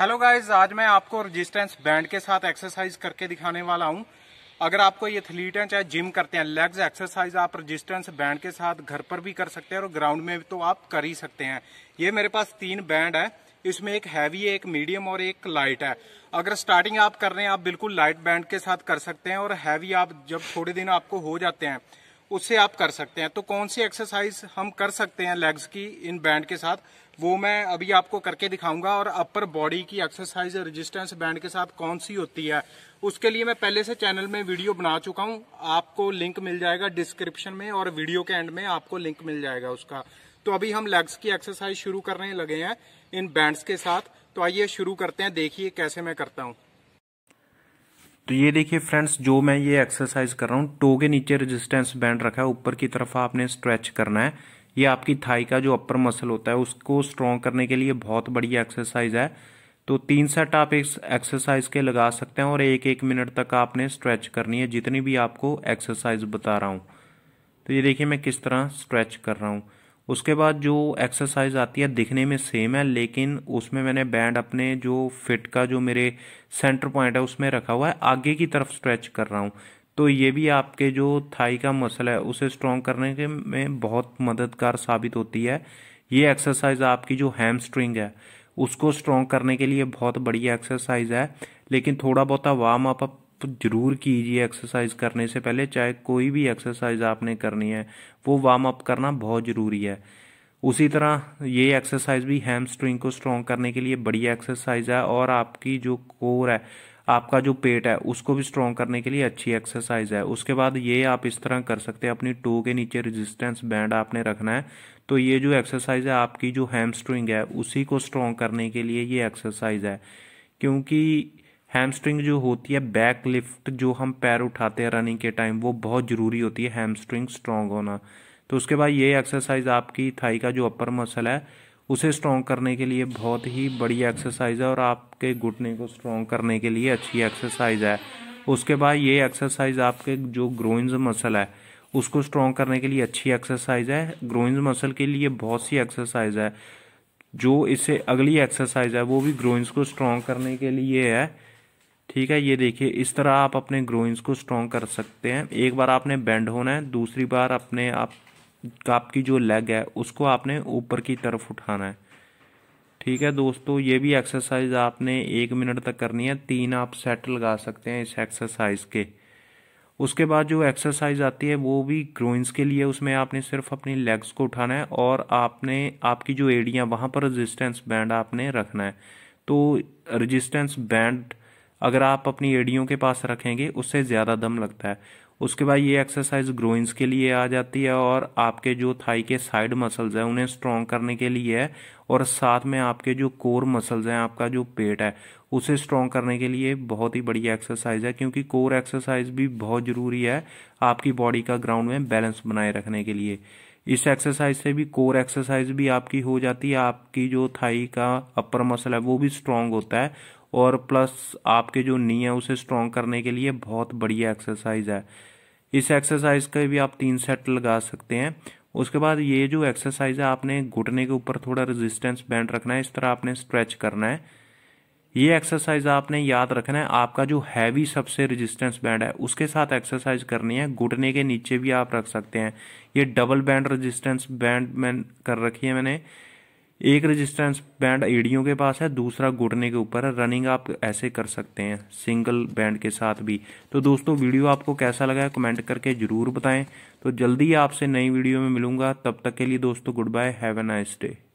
hello guys आज मैं आपको रेजिस्टेंस बैंड के साथ एक्सरसाइज करके दिखाने वाला हूं अगर आपको ये एथलीट हैं चाहे जिम करते हैं लेग्स एक्सरसाइज आप रेजिस्टेंस बैंड के साथ घर पर भी कर सकते हैं और ग्राउंड में भी तो आप कर ही सकते हैं ये मेरे पास तीन बैंड है इसमें एक हैवी है एक मीडियम और एक लाइट है अगर स्टार्टिंग आप कर रहे हैं आप बिल्कुल लाइट बैंड के साथ कर सकते हैं और हैवी आप जब थोड़े दिन आपको हो जाते हैं उससे आप कर सकते हैं तो कौन सी एक्सरसाइज हम कर सकते हैं लेग्स की इन बैंड के साथ वो मैं अभी आपको करके दिखाऊंगा और अपर बॉडी की एक्सरसाइज रेजिस्टेंस बैंड के साथ कौन सी होती है उसके लिए मैं पहले से चैनल में वीडियो बना चुका हूं आपको लिंक मिल जाएगा डिस्क्रिप्शन में और वीडियो के एंड में आपको लिंक मिल जाएगा उसका तो अभी हम लेग्स की एक्सरसाइज शुरू करने लगे हैं इन बैंड्स के साथ तो आइए शुरू करते हैं देखिए कैसे मैं करता हूँ तो ये देखिए फ्रेंड्स जो मैं ये एक्सरसाइज कर रहा हूँ टो के नीचे रेजिस्टेंस बैंड रखा है ऊपर की तरफ आपने स्ट्रेच करना है ये आपकी थाई का जो अपर मसल होता है उसको स्ट्रॉन्ग करने के लिए बहुत बढ़िया एक्सरसाइज है तो तीन सेट आप इस एक्सरसाइज के लगा सकते हैं और एक एक मिनट तक आपने स्ट्रेच करनी है जितनी भी आपको एक्सरसाइज बता रहा हूँ तो ये देखिए मैं किस तरह स्ट्रेच कर रहा हूँ उसके बाद जो एक्सरसाइज आती है दिखने में सेम है लेकिन उसमें मैंने बैंड अपने जो फिट का जो मेरे सेंटर पॉइंट है उसमें रखा हुआ है आगे की तरफ स्ट्रेच कर रहा हूँ तो ये भी आपके जो थाई का मसल है उसे स्ट्रॉन्ग करने के में बहुत मददगार साबित होती है ये एक्सरसाइज आपकी जो हैम स्ट्रिंग है उसको स्ट्रॉन्ग करने के लिए बहुत बढ़िया एक्सरसाइज है लेकिन थोड़ा बहुत वार्म अप तो ज़रूर कीजिए एक्सरसाइज करने से पहले चाहे कोई भी एक्सरसाइज आपने करनी है वो वार्म अप करना बहुत ज़रूरी है उसी तरह ये एक्सरसाइज भी हैम स्ट्रिंग को स्ट्रॉन्ग करने के लिए बढ़िया एक्सरसाइज है और आपकी जो कोर है आपका जो पेट है उसको भी स्ट्रॉन्ग करने के लिए अच्छी एक्सरसाइज है उसके बाद ये आप इस तरह कर सकते हैं अपनी टो के नीचे रेजिस्टेंस बैंड आपने रखना है तो ये जो एक्सरसाइज है आपकी जो हैम स्ट्रिंग है उसी को स्ट्रॉन्ग करने के लिए ये एक्सरसाइज है क्योंकि हैमस्ट्रिंग जो होती है बैक लिफ्ट जो हम पैर उठाते हैं रनिंग के टाइम वो बहुत ज़रूरी होती है हैमस्ट्रिंग स्ट्रॉन्ग होना तो उसके बाद ये एक्सरसाइज आपकी थाई का जो अपर मसल है उसे स्ट्रॉन्ग करने के लिए बहुत ही बढ़िया एक्सरसाइज है और आपके घुटने को स्ट्रॉन्ग करने के लिए अच्छी एक्सरसाइज है उसके बाद ये एक्सरसाइज आपके जो ग्रोइंस मसल है उसको स्ट्रॉन्ग करने के लिए अच्छी एक्सरसाइज है ग्रोइंस मसल के लिए बहुत सी एक्सरसाइज है जो इससे अगली एक्सरसाइज है वो भी ग्रोइंस को स्ट्रॉन्ग करने के लिए है ठीक है ये देखिए इस तरह आप अपने ग्रोइंस को स्ट्रॉन्ग कर सकते हैं एक बार आपने बेंड होना है दूसरी बार अपने आप आपकी जो लेग है उसको आपने ऊपर की तरफ उठाना है ठीक है दोस्तों ये भी एक्सरसाइज आपने एक मिनट तक करनी है तीन आप सेट लगा सकते हैं इस एक्सरसाइज के उसके बाद जो एक्सरसाइज आती है वो भी ग्रोइंस के लिए उसमें आपने सिर्फ अपनी लेग्स को उठाना है और आपने आपकी जो एड़ियाँ वहाँ पर रजिस्टेंस बैंड आपने रखना है तो रजिस्टेंस बैंड अगर आप अपनी एड़ियों के पास रखेंगे उससे ज़्यादा दम लगता है उसके बाद ये एक्सरसाइज ग्रोइंस के लिए आ जाती है और आपके जो थाई के साइड मसल्स हैं उन्हें स्ट्रॉन्ग करने के लिए है और साथ में आपके जो कोर मसल्स हैं आपका जो पेट है उसे स्ट्रॉन्ग करने के लिए बहुत ही बढ़िया एक्सरसाइज है क्योंकि कोर एक्सरसाइज भी बहुत ज़रूरी है आपकी बॉडी का ग्राउंड में बैलेंस बनाए रखने के लिए इस एक्सरसाइज से भी कोर एक्सरसाइज भी आपकी हो जाती है आपकी जो थाई का अपर मसल है वो भी स्ट्रांग होता है और प्लस आपके जो नी है उसे स्ट्रॉन्ग करने के लिए बहुत बढ़िया एक्सरसाइज है इस एक्सरसाइज का भी आप तीन सेट लगा सकते हैं उसके बाद ये जो एक्सरसाइज है आपने घुटने के ऊपर थोड़ा रेजिस्टेंस बैंड रखना है इस तरह आपने स्ट्रेच करना है ये एक्सरसाइज आपने याद रखना है आपका जो हैवी सबसे रेजिस्टेंस बैंड है उसके साथ एक्सरसाइज करनी है घुटने के नीचे भी आप रख सकते हैं ये डबल बैंड रेजिस्टेंस बैंड मैं कर रखी है मैंने एक रेजिस्टेंस बैंड एडियो के पास है दूसरा घुटने के ऊपर है रनिंग आप ऐसे कर सकते हैं सिंगल बैंड के साथ भी तो दोस्तों वीडियो आपको कैसा लगा है कमेंट करके ज़रूर बताएं तो जल्दी आपसे नई वीडियो में मिलूंगा तब तक के लिए दोस्तों goodbye have a nice day